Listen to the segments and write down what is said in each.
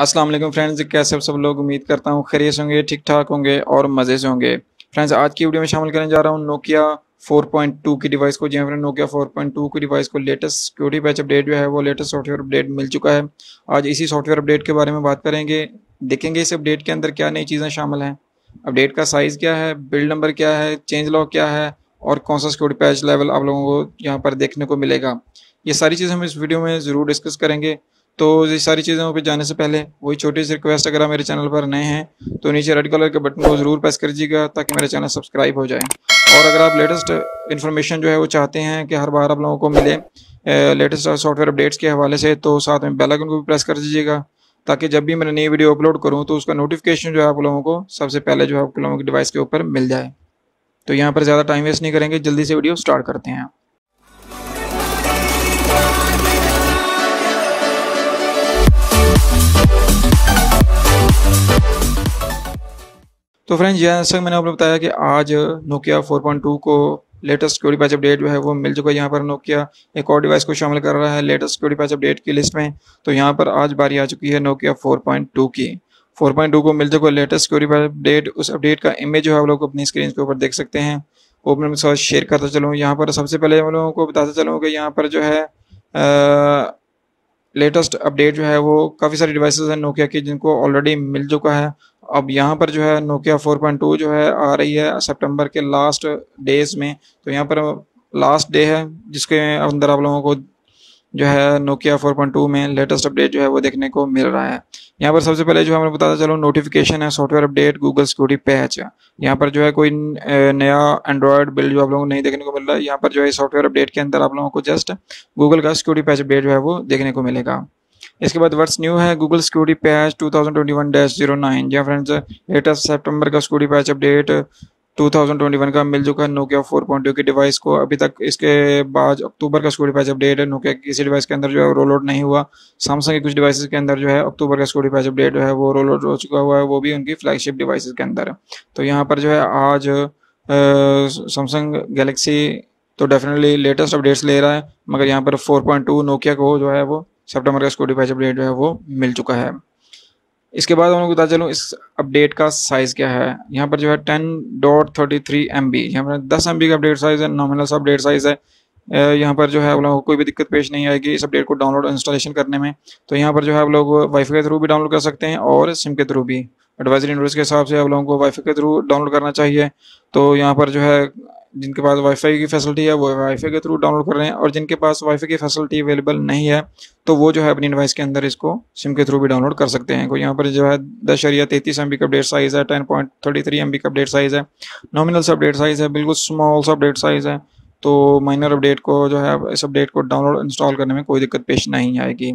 Aslam friends कैसे आप सब लोग उम्मीद करता हूँ खरीस होंगे ठीक ठाक होंगे और मज़े से होंगे फ्रेंड्स आज की वीडियो में शामिल करने जा रहा हूँ नोकिया 4.2 की डिवाइस को जी फ्रेंड नोकिया 4.2 की डिवाइस को लेटेस्ट सिक्योरिटी पैच अपडेट जो है वो लेटेस्ट सॉफ्टवेयर अपडेट मिल चुका है आज इसी सॉफ्टवेयर अपडेट के बारे में बात करेंगे देखेंगे इस अपडेट के अंदर क्या नई चीज़ें शामिल हैं अपडेट का साइज़ क्या है बिल्ड नंबर क्या है चेंज लॉ क्या है और कौन सा सिक्योरिटी पैच लेवल आप लोगों को यहाँ पर देखने को मिलेगा ये सारी चीज़ हम इस वीडियो में ज़रूर डिस्कस करेंगे तो ये सारी चीज़ों पे जाने से पहले वही छोटी सी रिक्वेस्ट अगर आप मेरे चैनल पर नए हैं तो नीचे रेड कलर के बटन को ज़रूर प्रेस कर दीजिएगा ताकि मेरा चैनल सब्सक्राइब हो जाए और अगर आप लेटेस्ट इन्फॉर्मेशन जो है वो चाहते हैं कि हर बार आप लोगों को मिले लेटेस्ट सॉफ्टवेयर अपडेट्स के हवाले से तो साथ में बेल आइकन को भी प्रेस कर दीजिएगा ताकि जब भी मैं नई वीडियो अपलोड करूँ तो उसका नोटिफिकेशन जो है आप लोगों को सबसे पहले जो है आप लोगों की डिवाइस के ऊपर मिल जाए तो यहाँ पर ज़्यादा टाइम वेस्ट नहीं करेंगे जल्दी से वीडियो स्टार्ट करते हैं तो फ्रेंड जैसा मैंने आपको बताया कि आज नोकिया 4.2 को लेटेस्ट सिक्योरिटी पैच अपडेट जो है वो मिल चुका है यहाँ पर नोकिया एक और डिवाइस को शामिल कर रहा है लेटेस्ट सिक्योरिटी पैच अपडेट की लिस्ट में तो यहाँ पर आज बारी आ चुकी है नोकिया 4.2 की 4.2 को मिल चुका है लेटेस्ट सिक्योरिटी पैच अपडेट उस अपडेट का इमेज जो है आप लोग अपनी स्क्रीन के ऊपर देख सकते हैं ओपन में साथ शेयर करता चलूँ यहाँ पर सबसे पहले हम लोगों को बताता चलूँ कि यहाँ पर जो है लेटेस्ट अपडेट जो है वो काफ़ी सारी डिवाइसेस हैं नोकिया के जिनको ऑलरेडी मिल चुका है अब यहाँ पर जो है नोकिया 4.2 जो है आ रही है सितंबर के लास्ट डेज में तो यहाँ पर लास्ट डे है जिसके अंदर आप लोगों को जो है नोकिया 4.2 में लेटेस्ट अपडेट जो है वो देखने को मिल रहा है यहाँ पर सबसे पहले जो हमें बताता चलो नोटिफिकेशन है software update Google security patch यहाँ पर जो है कोई नया एंड्रॉयड बिल्ड जो आप लोगों को नहीं देखने को मिल रहा है यहाँ पर जो है सॉफ्टवेयर अपडेट के अंदर आप लोगों को जस्ट गूगल का सिक्योरिटी पैच अपडेट जो है वो देखने को मिलेगा इसके बाद वर्ड्स न्यू है गूगल सिक्योरिटी पैच 2021 थाउजेंड या फ्रेंड्स लेटेस्ट सितंबर का सिक्योरिटी पैच अपडेट 2021 का मिल चुका है नोकिया 4.2 के डिवाइस को अभी तक इसके बाद अक्टूबर का सिक्योरिटी पैच अपडेट है नोकिया किसी डिवाइस के अंदर जो है रोल आउट नहीं हुआ सैमसंग के कुछ डिवाइस के अंदर जो है अक्टूबर का सिक्योरिटी पैच अपडेट है वो रोल आउट हो चुका हुआ है वो भी उनकी फ्लैगशिप डिवाइस के अंदर तो यहाँ पर जो है आज सैमसंग गैलेक्सी तो डेफिनेटली लेटेस्ट अपडेट्स ले रहा है मगर यहाँ पर 4.2 नोकिया को जो है वो सेप्टेम्बर का स्कूटी पैच अपडेट है वो मिल चुका है इसके बाद हम लोग बता चलूँ इस अपडेट का साइज़ क्या है यहाँ पर जो है ten dot thirty three M B यहाँ पर दस एम बी का अपडेट साइज़ है नॉमिनल सा अपडेट साइज़ है यहाँ पर जो है आप लोगों को कोई भी दिक्कत पेश नहीं आएगी इस अपडेट को डाउनलोड इंस्टॉलेशन करने में तो यहाँ पर जो है आप लोग वाईफाई के थ्रू भी डाउनलोड कर सकते हैं और सिम के थ्रू भी एडवाइजरी नोटिस के हिसाब से आप लोगों को वाईफाई के थ्रू डाउनलोड करना चाहिए तो यहाँ पर जो है जिनके पास वाईफाई की फैसिलिटी है वो वाईफाई के थ्रू डाउनलोड कर रहे हैं और जिनके पास वाईफाई की फैसिलिटी अवेलेबल नहीं है तो वो जो है अपनी डिवाइस के अंदर इसको सिम के थ्रू भी डाउनलोड कर सकते हैं कोई यहाँ पर जो है दस शरिया तैतीस एम का अपडेट साइज़ है ten point thirty three M का अपडेट साइज़ है नॉमिनल से अपडेट साइज़ है बिल्कुल स्मॉल सा अपडेट साइज़ है तो माइनर अपडेट को जो है इस अपडेट को डाउनलोड इंस्टॉल करने में कोई दिक्कत पेश नहीं आएगी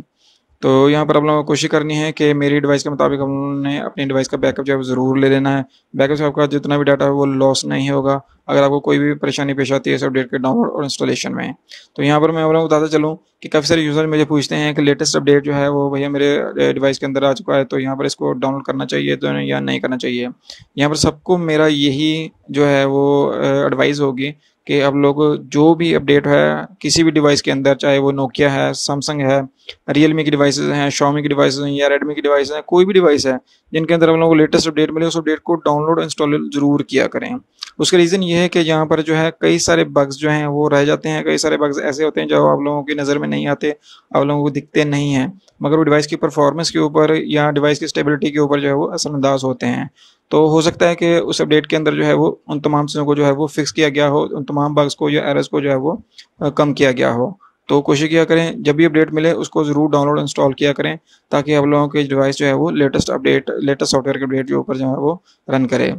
तो यहाँ पर आप लोगों को कोशिश करनी है कि मेरी डिवाइस के मुताबिक हम लोगों ने अपनी डिवाइस का बैकअप जो है ज़रूर ले लेना है बैकअप से आपका जितना भी डाटा है वो लॉस नहीं होगा अगर आपको कोई भी परेशानी पेश आती है इस अपडेट के डाउनलोड और इंस्टॉलेशन में तो यहाँ पर मैं आप लोगों को बताता चलूँ कि काफ़ी सारे यूज़र मुझे पूछते हैं कि लेटेस्ट अपडेट जो है वो भैया मेरे डिवाइस के अंदर आ चुका है तो यहाँ पर इसको डाउनलोड करना चाहिए तो या नहीं करना चाहिए यहाँ पर सबको मेरा यही जो है वो एडवाइस होगी कि अब लोग जो भी अपडेट है किसी भी डिवाइस के अंदर चाहे वो नोकिया है सैमसंग है रियलमी की डिवाइस हैं शॉमी की डिवाइस हैं या रेडमी की डिवाइस हैं कोई भी डिवाइस है जिनके अंदर हम लोग को लेटेस्ट अपडेट मिले उस अपडेट को डाउनलोड इंस्टॉल ज़रूर किया करें उसका रीज़न ये है कि यहाँ पर जो है कई सारे बग्स जो हैं वो रह जाते हैं कई सारे बग्स ऐसे होते हैं जो आप लोगों की नज़र में नहीं आते आप लोगों को दिखते नहीं हैं मगर वो डिवाइस की परफॉर्मेंस के ऊपर या डिवाइस की स्टेबिलिटी के ऊपर जो है वो असरअंदाज होते हैं तो हो सकता है कि उस अपडेट के अंदर जो है वो उन तमाम चीज़ों को जो है वो फिक्स किया गया हो उन तमाम बग्स को या एरर्स को जो है वो कम किया गया हो तो कोशिश किया करें जब भी अपडेट मिले उसको ज़रूर डाउनलोड इंस्टॉल किया करें ताकि आप लोगों के डिवाइस जो है वो लेटेस्ट अपडेट लेटेस्ट सॉफ्टवेयर के अपडेट के ऊपर जो है वो रन करें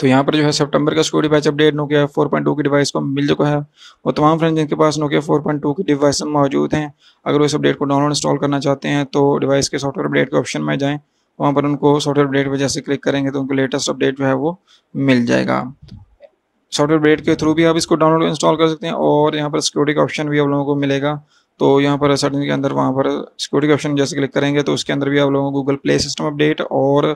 तो यहाँ पर जो है सितंबर का security patch update Nokia four point two की डिवाइस को मिल चुका है और तमाम फ्रेंड जिनके पास नोकिया फोर पॉइंट टू की डिवाइस मौजूद हैं अगर वो इस अपडेट को डाउनलोड इंस्टॉल करना चाहते हैं तो डिवाइस के सॉफ्टवेयर अपडेट के ऑप्शन में जाएँ वहाँ पर उनको सॉफ्टवेयर अपडेट पर जैसे क्लिक करेंगे तो उनको लेटेस्ट अपडेट जो है वो मिल जाएगा सॉफ्टवेयर अपडेट के थ्रू भी आप इसको डाउनलोड इंस्टॉल कर सकते हैं और यहाँ पर सिक्योरिटी का ऑप्शन भी आप लोगों को मिलेगा तो यहाँ पर सेटिंग के अंदर वहाँ पर सिक्योरिटी ऑप्शन जैसे क्लिक करेंगे तो उसके अंदर भी आप लोगों को गूगल प्ले सिस्टम अपडेट और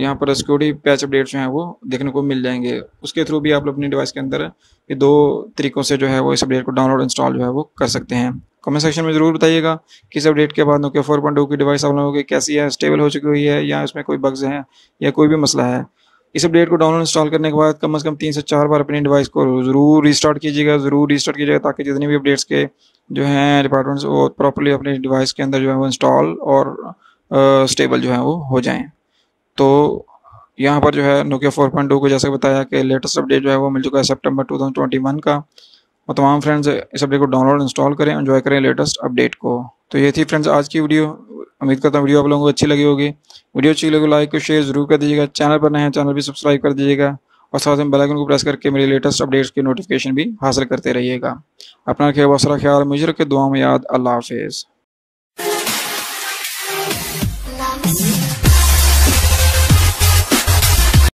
यहाँ पर सिक्योरिटी पैच अपडेट जो हैं वो देखने को मिल जाएंगे उसके थ्रू भी आप लोग अपने डिवाइस के अंदर ये दो तरीकों से जो है वो इस अपडेट को डाउनलोड इंस्टॉल जो है वो कर सकते हैं कमेंट सेक्शन में ज़रूर बताइएगा किस अपडेट के बाद नोकिया फोर पॉइंट की डिवाइस आप लोगों की कैसी है स्टेबल हो चुकी हुई है या इसमें कोई बग्स हैं या कोई भी मसला है इस अपडेट को डाउनलोड इंस्टॉल करने के बाद कम अज़ कम तीन से चार बार अपनी डिवाइस को ज़रूर रिस्टार्ट कीजिएगा ज़रूर रिस्टार्ट कीजिएगा ताकि जितने भी अपडेट्स के जो हैं डिपार्टमेंट्स वो प्रॉपरली अपने डिवाइस के अंदर जो है वो इंस्टॉल और स्टेबल जो है वो हो जाए तो यहाँ पर जो है नोकिया फोर पॉइंट टू को जैसे बताया कि लेटेस्ट अपडेट जो है वो मिल चुका है ट्वेंटी वन का और तमाम फ्रेंड्स इस अपडेट को डाउनलोड इंस्टॉल करें एंजॉय करें लेटेस्ट अपडेट को तो ये थी फ्रेंड्स आज की वीडियो उम्मीद करता हूँ वीडियो आप लोगों को अच्छी लगी होगी वीडियो अच्छी लगी लाइक तो और शेयर जरूर कर दीजिएगा चैनल पर नए हैं चैनल भी सब्सक्राइब कर दीजिएगा और साथ में बेलाइकन को प्रेस करके मेरे लेटेस्ट अपडेट्स की नोटिफिकेशन भी हासिल करते रहिएगा अपना ख्याल बसरा ख्याल मुझे रखे दुआ में याद अल्लाह हाफिज़